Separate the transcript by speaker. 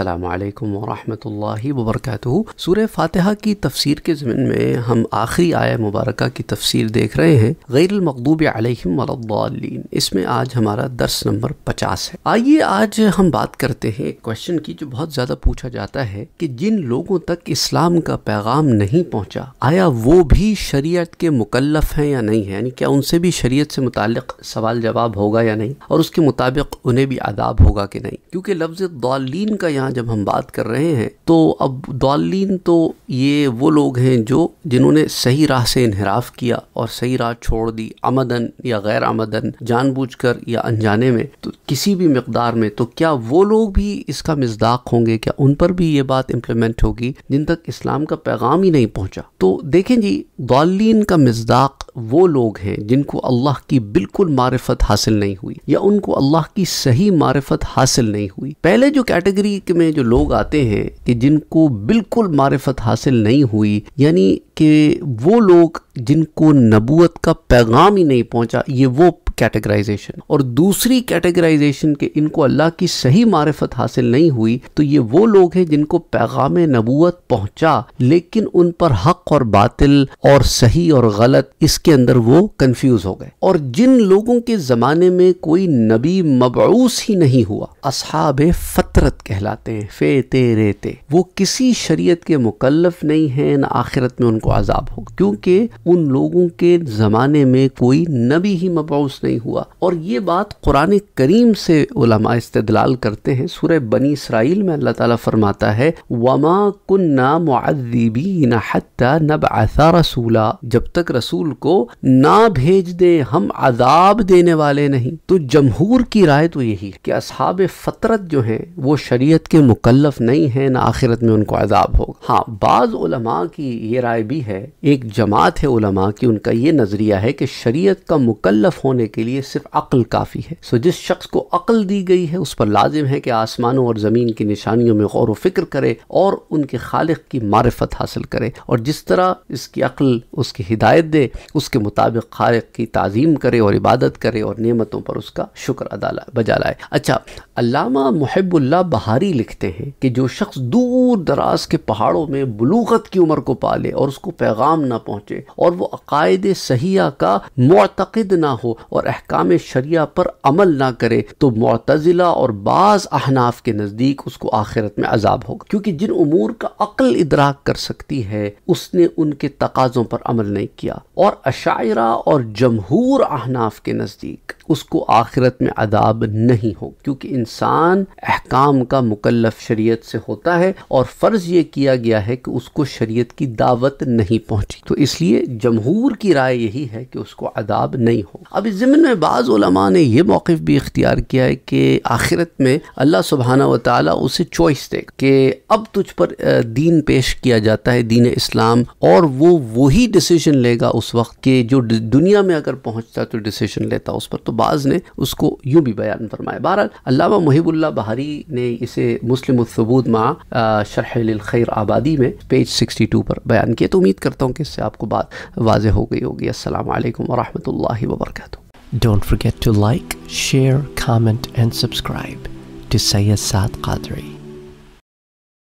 Speaker 1: असलकम वरहमल वबरक सूर फातहा की तफसीर के ज़मन में हम आखिरी आय मुबारक की तफसीर देख रहे हैं गैरमकदूब अलहमद्दीन इसमें आज हमारा दर्स नंबर पचास है आइए आज हम बात करते हैं क्वेश्चन की जो बहुत ज़्यादा पूछा जाता है कि जिन लोगों तक इस्लाम का पैगाम नहीं पहुँचा आया वो भी शरीयत के मुकलफ हैं या नहीं है यानी क्या उनसे भी शरीयत से मुतक सवाल जवाब होगा या नहीं और उसके मुताबिक उन्हें भी आदाब होगा कि नहीं क्योंकि लफ्ज़ दौलिन का यहाँ यहाँ जब हम बात कर रहे हैं तो अब दौलिन तो ये वो लोग हैं जो जिन्होंने सही राह से इनहराफ किया और सही राह छोड़ दी आमदन या गैर आमदन जानबूझकर या अनजाने में तो किसी भी मकदार में तो क्या वो लोग भी इसका मजदाक होंगे क्या उन पर भी ये बात इम्प्लीमेंट होगी जिन तक इस्लाम का पैगाम ही नहीं पहुँचा तो देखें जी दौलिन का मजदाक वो लोग हैं जिनको अल्लाह की बिल्कुल मारफत हासिल नहीं हुई या उनको अल्लाह की सही मारफत हासिल नहीं हुई पहले जो कैटेगरी में जो लोग आते हैं कि जिनको बिल्कुल मारफत हासिल नहीं हुई यानी कि वो लोग जिनको नबूत का पैगाम ही नहीं पहुंचा ये वो कैटेगराइजेशन और दूसरी कैटेगराइजेशन के इनको अल्लाह की सही मारफत हासिल नहीं हुई तो ये वो लोग हैं जिनको पैगाम नबूत पहुंचा लेकिन उन पर हक और बातिल और सही और गलत इसके अंदर वो कंफ्यूज हो गए और जिन लोगों के ज़माने में कोई नबी मबूस ही नहीं हुआ असहाब फतरत कहलाते हैं फे तेरे ते वो किसी शरीय के मुकलफ नहीं है ना आखिरत में उनको आज़ाब हो क्योंकि उन लोगों के ज़माने में कोई नबी ही मबूस नहीं हुआ और ये बात कुरान करीम से उलमा करते हैं सूर्य बनी इसराइल में अल्लाह ताला फरमाता है वमा कुन्ना मुआदीबीन हत्ता नब रसूला जब तक रसूल को ना भेज दे हम अजाब देने वाले नहीं तो जमहूर की राय तो यही कि असहाब फतरत जो है वो शरीयत के मुकलफ नहीं है ना आखिरत में उनको अजाब होगा हाँ बाज़ की ये राय भी है एक जमात है उलमा कि उनका ये नज़रिया है कि शरीयत का मुकल्लफ होने के लिए सिर्फ अक्ल काफ़ी है सो जिस शख्स को अक्ल दी गई है उस पर लाजिम है कि आसमानों और ज़मीन की निशानियों में गौर वफिक्र करे और उनके खालिक की मारफत हासिल करे और जिस तरह इसकी अक्ल उसकी हिदायत दे उसके मुताबिक खालिक की तज़ीम करे और इबादत करे और नियमतों पर उसका शुक्र अदा बजा लाए अच्छा अल्लामा महबुल्ला बहारी लिखते हैं कि जो शख्स दूर दराज के पहाड़ों में बलूगत की उम्र को पाले और उसको पैगाम ना पहुँचे और वो अकायद सहिया का मतकद ना हो और अहकाम शरिया पर अमल ना करे तो मतजिला और बाज़ अहनाफ के नज़दीक उसको आखिरत में अजाब होगा क्योंकि जिन उमूर का अक्ल इदराक कर सकती है उसने उनके तकाज़ों पर अमल नहीं किया और अशायरा और जमहूर अहनाफ के नज़दीक उसको आखिरत में अदाब नहीं हो क्योंकि इंसान अहकाम का मुकलफ शरीयत से होता है और फ़र्ज़ ये किया गया है कि उसको शरीयत की दावत नहीं पहुंची तो इसलिए जमहूर की राय यही है कि उसको अदाब नहीं हो अब इस ज़मन में बाज़ ने यह मौक़ भी इख्तियार किया है कि आखिरत में अल्लाह सुबहाना व ताली उसे चॉइस दे कि अब तुझ पर दीन पेश किया जाता है दीन इस्लाम और वो वही डिसीजन लेगा उस वक्त के जो दुनिया में अगर पहुंचता तो डिसीजन लेता उस पर तो बाज़ ने उसको यूं भी बयान फरमाया बहरहाल अलावा मुहिबुल्ला बहारी ने इसे मुस्लिम सबूत माँ शरह खैर आबादी में पेज सिक्सटी टू पर बयान किया तो उम्मीद करता हूँ कि इससे आपको बात वाज हो गई होगी असल वरहमल work don't forget to like share comment, and subscribe to Syed सात कादरी